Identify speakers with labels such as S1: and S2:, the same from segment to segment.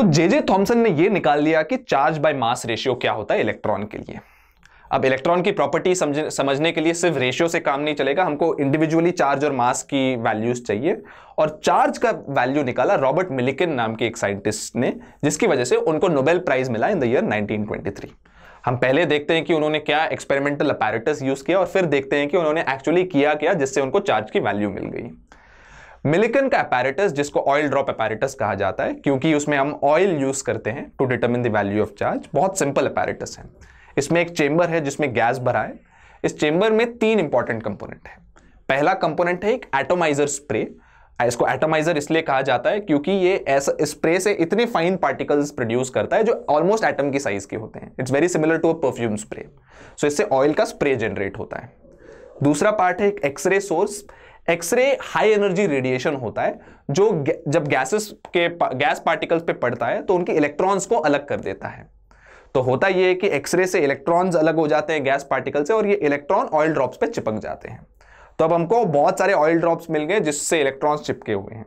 S1: तो जे J Thomson ने यह निकाल लिया कि चार्ज बाय मास रेशियो क्या होता है इलेक्ट्रॉन के लिए अब इलेक्ट्रॉन की प्रॉपर्टी समझ, समझने के लिए सिर्फ रेशियो से काम नहीं चलेगा हमको इंडिविजुअली चार्ज और मास की वैल्यूज चाहिए और चार्ज का वैल्यू निकाला रॉबर्ट मिलिकन नाम के एक साइंटिस्ट ने जिसकी वजह से उनको नोबेल प्राइज मिला इन द ईयर 1923 हम पहले देखते हैं कि उन्होंने क्या एक्सपेरिमेंटल अपेरेटस यूज किया और फिर देखते हैं कि उन्होंने एक्चुअली किया क्या जिससे उनको चार्ज की वैल्यू मिल गई मिलिकन का अपैरेटस जिसको ऑयल ड्रॉप अपैरेटस कहा जाता है क्योंकि उसमें हम ऑयल यूज करते हैं to determine the value of charge बहुत सिंपल अपैरेटस है इसमें एक चेंबर है जिसमें गैस भरा है इस चेंबर में तीन इंपॉर्टेंट कंपोनेंट है पहला कंपोनेंट है एक एटोमाइजर स्प्रे इसको एटोमाइजर इसलिए कहा जाता है क्योंकि ये ऐसा स्प्रे से इतने फाइन पार्टिकल्स प्रोड्यूस करता है जो ऑलमोस्ट एटम की साइज के होते हैं it's very similar to a perfume spray so इससे ऑयल का स्प्रे जनरेट होता है दूसरा पार्ट है एक X ray source X ray high energy radiation होता है जो जब गैसेस के गैस पार्टिकल्स पे पड़ता है तो उनके इलेक्ट्रॉन्स को अलग कर देता है तो होता यह है कि एक्सरे से इलेक्ट्रॉन्स अलग हो जाते हैं गैस पार्टिकल से और ये इलेक्ट्रॉन ऑयल ड्रॉप्स पे चिपक जाते हैं तो अब हमको बहुत सारे ऑयल ड्रॉप्स मिल गए जिससे इलेक्ट्रॉन्स चिपके हुए हैं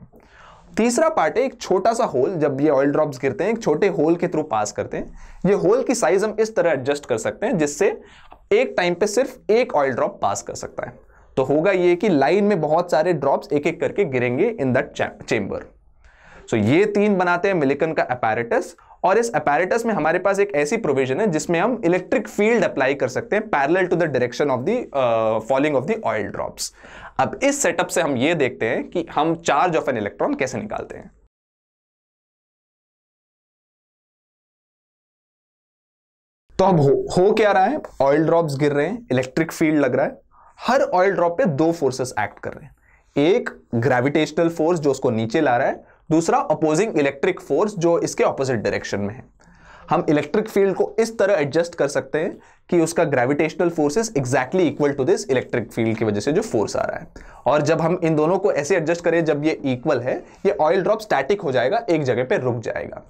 S1: तीसरा पार्ट है एक छोटा सा होल जब ये ऑयल ड्रॉप्स गिरते हैं एक छोटे होल के थ्रू पास करते हैं ये होल की साइज हम इस तरह एडजस्ट कर सकते हैं जिससे एक टाइम पे सिर्फ एक ऑयल ड्रॉप पास कर सकता है तो होगा ये कि लाइन में बहुत सारे ड्रॉप्स एक एक करके गिरेंगे इन दैट चेंबर सो ये तीन बनाते हैं मिलिकन का अपैरेटस और इस अपैरेटस में हमारे पास एक ऐसी प्रोविजन है जिसमें हम इलेक्ट्रिक फील्ड अप्लाई कर सकते हैं parallel to the direction of the falling of the oil drops अब इस सेटअप से हम ये देखते हैं कि हम चार्ज ऑफ एन इलेक्ट्रॉन कैसे निकालते हैं तो अब हो, हो क्या रहा है ऑयल ड्रॉप्स गिर रहे हैं इलेक्ट्रिक फील्ड लग रहा है हर ऑयल ड्रॉप पे दो फोर्सेस एक्ट कर रहे हैं एक ग्रेविटेशनल फोर्स जो उसको नीचे ला रहा है दूसरा अपोजिंग इलेक्ट्रिक फोर्स जो इसके ऑपोजिट डायरेक्शन में है हम इलेक्ट्रिक फील्ड को इस तरह एडजस्ट कर सकते हैं कि उसका gravitational forces exactly equal to this electric field की वजह से जो फोर्स आ रहा है और जब हम इन दोनों को ऐसे एडजस्ट करें जब ये इक्वल है ये ऑयल ड्रॉप स्टैटिक हो जाएगा एक जगह पे रुक जाएगा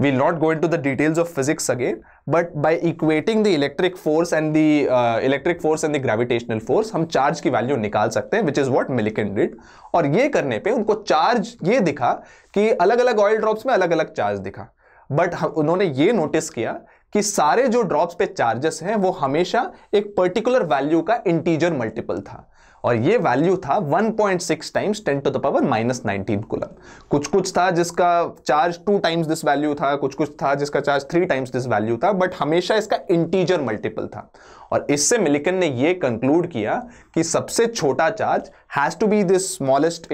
S1: We'll not go into the details of physics again, but by equating the electric force and the uh, electric force and the gravitational force, hum charge ki value nikal sakte hain which is what Millikan did. aur ye karne pe unko charge ye dikha ki alag alag oil drops mein alag alag charge दिखा. But unhone ye notice kiya कि सारे जो drops पे charges हैं वो हमेशा एक particular value का इंटीजर मल्टीपल था और ये वैल्यू था 1.6 times 10 to the power minus nineteen coulomb कुछ कुछ था जिसका charge two times this value था कुछ कुछ था जिसका charge three times this value था बट हमेशा इसका इंटीजर मल्टीपल था और इससे मिलिकन ने ये कंक्लूड किया कि सबसे छोटा charge has to be this smallest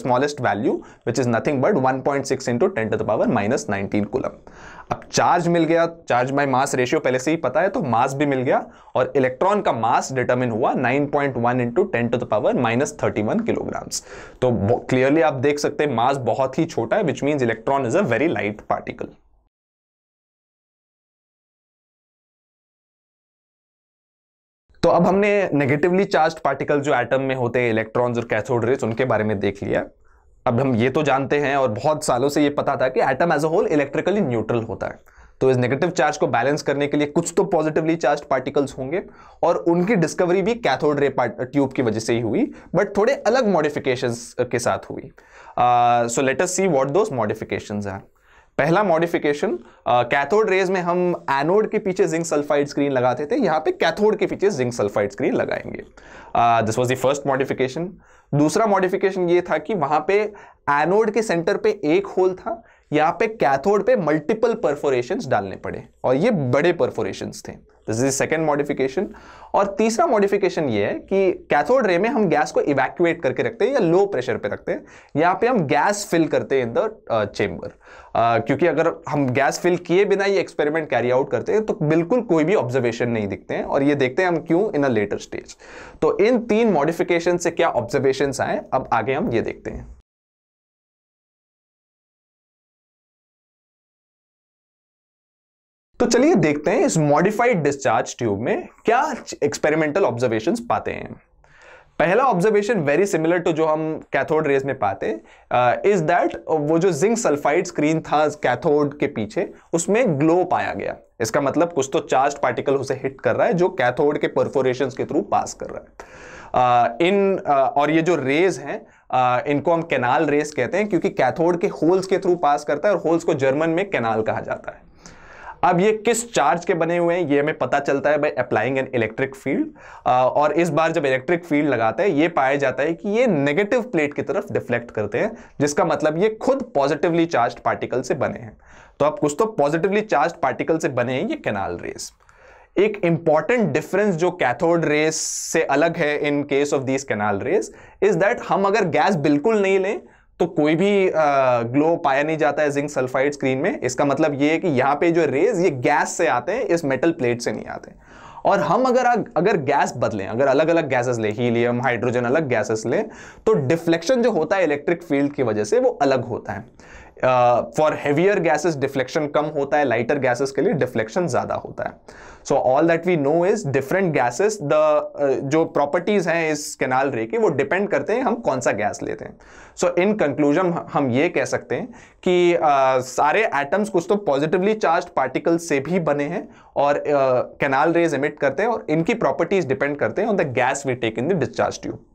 S1: smallest value which is nothing but 1.6 point six into ten to the power minus nineteen coulomb अब चार्ज मिल गया चार्ज बाय मास रेशियो पहले से ही पता है तो मास भी मिल गया और इलेक्ट्रॉन का मास डिटरमिन हुआ 9.1 point one into ten to the power minus thirty kilograms तो क्लियरली आप देख सकते हैं मास बहुत ही छोटा है which means electron is a very light particle तो अब हमने नेगेटिवली चार्ज पार्टिकल जो एटम में होते हैं इलेक्ट्रॉन्स और कैथोड रेस उनके बारे में देख लिया अब हम ये तो जानते हैं और बहुत सालों से ये पता था कि atom as a whole electrically neutral होता है तो इस नेगेटिव चार्ज को बैलेंस करने के लिए कुछ तो पॉजिटिवली चार्ज पार्टिकल्स होंगे और उनकी डिस्कवरी भी कैथोड रे ट्यूब की वजह से ही हुई बट थोड़े अलग मॉडिफिकेशंस के साथ हुई so let us see what those modifications are पहला मॉडिफिकेशन कैथोड रेज में हम एनोड के पीछे जिंक सल्फाइड स्क्रीन लगाते थे यहां पे कैथोड के पीछे जिंक सल्फाइड स्क्रीन लगाएंगे this was the first modification दूसरा मॉडिफिकेशन ये था कि वहां पे एनोड के सेंटर पे एक होल था यहाँ पे कैथोड पे मल्टीपल परफोरेशन डालने पड़े और ये बड़े परफोरेशन थे दिस इज सेकेंड मॉडिफिकेशन और तीसरा मॉडिफिकेशन ये है कि कैथोड रे में हम गैस को इवैक्यूएट करके रखते हैं या लो प्रेशर पे रखते हैं यहाँ पे हम गैस फिल करते हैं इन द चेम्बर क्योंकि अगर हम गैस फिल किए बिना ये एक्सपेरिमेंट कैरी आउट करते हैं तो बिल्कुल कोई भी ऑब्जर्वेशन नहीं दिखते हैं और ये देखते हैं हम क्यों इन अ लेटर स्टेज तो इन तीन मॉडिफिकेशन से क्या ऑब्जर्वेशन आए अब आगे हम ये देखते हैं तो चलिए देखते हैं इस मॉडिफाइड डिस्चार्ज ट्यूब में क्या एक्सपेरिमेंटल ऑब्जर्वेशंस पाते हैं पहला ऑब्जर्वेशन वेरी सिमिलर टू जो हम कैथोड रेज में पाते इज uh, दैट वो जो जिंक सल्फाइड स्क्रीन था कैथोड के पीछे उसमें ग्लो पाया गया इसका मतलब कुछ तो चार्ज पार्टिकल उसे हिट कर रहा है जो कैथोड के परफोरेशन के थ्रू पास कर रहा है uh, इन uh, uh, और ये जो रेज हैं Uh, इनको हम कैनाल रेज कहते हैं क्योंकि कैथोड के होल्स के थ्रू पास करता है और होल्स को जर्मन में कैनाल कहा जाता है अब ये किस चार्ज के बने हुए हैं ये हमें पता चलता है by applying an electric field और इस बार जब इलेक्ट्रिक फील्ड लगाता है ये पाया जाता है कि ये नेगेटिव प्लेट की तरफ डिफ्लेक्ट करते हैं जिसका मतलब ये खुद पॉजिटिवली चार्ज पार्टिकल से बने हैं तो आप कुछ तो पॉजिटिवली चार्ज पार्टिकल से बने हैं ये कैनाल रेस एक इंपॉर्टेंट डिफरेंस जो कैथोड रेस से अलग है in case of this canal rays is that हम अगर गैस बिल्कुल नहीं लें तो कोई भी ग्लो पाया नहीं जाता है जिंक सल्फाइड स्क्रीन में इसका मतलब ये है कि यहाँ पे जो रेज ये गैस से आते हैं इस मेटल प्लेट से नहीं आते और हम अगर अगर गैस बदलें अगर अलग अलग गैसेस लें हीलियम हाइड्रोजन अलग गैसेस लें तो डिफ्लेक्शन जो होता है इलेक्ट्रिक फील्ड की वजह से वो अलग होता है फॉर हेवियर गैसेस डिफ्लेक्शन कम होता है लाइटर गैसेस के लिए डिफ्लेक्शन ज़्यादा होता है so all that we know is different gases the जो प्रॉपर्टीज़ हैं इस कैनाल रे की वो डिपेंड करते हैं हम कौन सा गैस लेते हैं सो इन कंक्लूजन हम ये कह सकते हैं कि uh, सारे एटम्स कुछ तो पॉजिटिवली चार्ज पार्टिकल से भी बने हैं और कैनाल रेज इमिट करते हैं और इनकी प्रॉपर्टीज़ डिपेंड करते हैं on the gas we take in the discharge tube